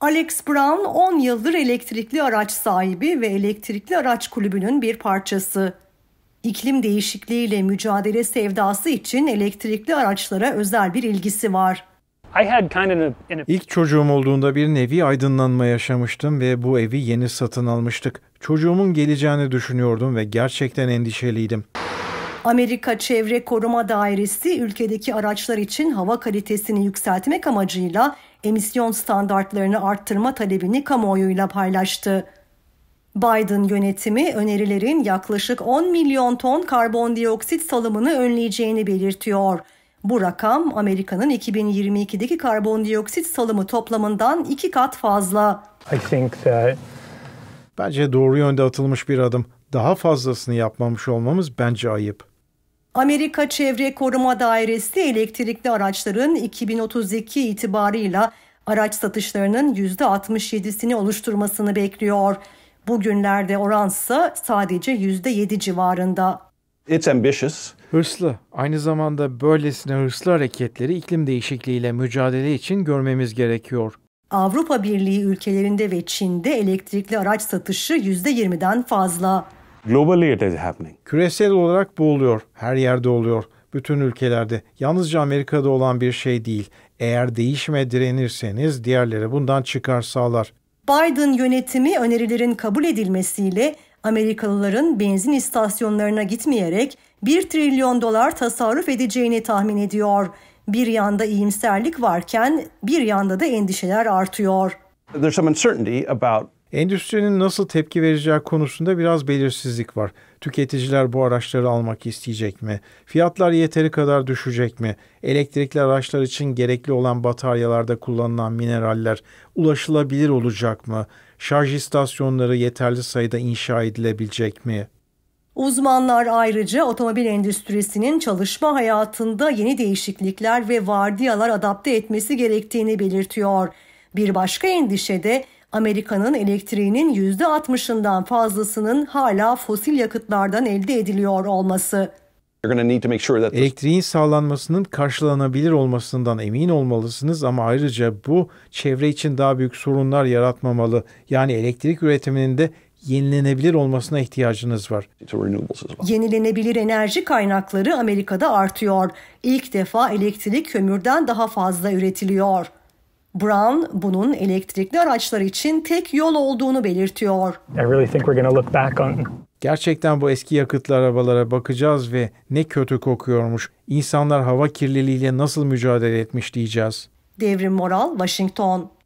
Alex Brown 10 yıldır elektrikli araç sahibi ve elektrikli araç kulübünün bir parçası. İklim değişikliğiyle mücadele sevdası için elektrikli araçlara özel bir ilgisi var. İlk çocuğum olduğunda bir nevi aydınlanma yaşamıştım ve bu evi yeni satın almıştık. Çocuğumun geleceğini düşünüyordum ve gerçekten endişeliydim. Amerika Çevre Koruma Dairesi ülkedeki araçlar için hava kalitesini yükseltmek amacıyla emisyon standartlarını arttırma talebini kamuoyuyla paylaştı. Biden yönetimi önerilerin yaklaşık 10 milyon ton karbondioksit salımını önleyeceğini belirtiyor. Bu rakam Amerika'nın 2022'deki karbondioksit salımı toplamından iki kat fazla. That... Bence doğru yönde atılmış bir adım. Daha fazlasını yapmamış olmamız bence ayıp. Amerika Çevre Koruma Dairesi elektrikli araçların 2032 itibarıyla araç satışlarının %67'sini oluşturmasını bekliyor. Bugünlerde oransa sadece %7 civarında. It's ambitious. Hırslı. Aynı zamanda böylesine hırslı hareketleri iklim değişikliğiyle mücadele için görmemiz gerekiyor. Avrupa Birliği ülkelerinde ve Çin'de elektrikli araç satışı %20'den fazla. Globally it is happening. Küresel olarak bu oluyor. Her yerde oluyor. Bütün ülkelerde. Yalnızca Amerika'da olan bir şey değil. Eğer değişime direnirseniz diğerleri bundan çıkar sağlar. Biden yönetimi önerilerin kabul edilmesiyle Amerikalıların benzin istasyonlarına gitmeyerek 1 trilyon dolar tasarruf edeceğini tahmin ediyor. Bir yanda iyimserlik varken bir yanda da endişeler artıyor. There's some uncertainty about Endüstrinin nasıl tepki vereceği konusunda biraz belirsizlik var. Tüketiciler bu araçları almak isteyecek mi? Fiyatlar yeteri kadar düşecek mi? Elektrikli araçlar için gerekli olan bataryalarda kullanılan mineraller ulaşılabilir olacak mı? Şarj istasyonları yeterli sayıda inşa edilebilecek mi? Uzmanlar ayrıca otomobil endüstrisinin çalışma hayatında yeni değişiklikler ve vardiyalar adapte etmesi gerektiğini belirtiyor. Bir başka endişe de Amerika'nın elektriğinin %60'ından fazlasının hala fosil yakıtlardan elde ediliyor olması. Elektriğin sağlanmasının karşılanabilir olmasından emin olmalısınız ama ayrıca bu çevre için daha büyük sorunlar yaratmamalı. Yani elektrik üretiminin de yenilenebilir olmasına ihtiyacınız var. Yenilenebilir enerji kaynakları Amerika'da artıyor. İlk defa elektrik kömürden daha fazla üretiliyor. Brown bunun elektrikli araçlar için tek yol olduğunu belirtiyor. I really think we're going look back on Gerçekten bu eski yakıtlı arabalara bakacağız ve ne kötü kokuyormuş. insanlar hava kirliliğiyle nasıl mücadele etmiş diyeceğiz. Devrim Moral, Washington.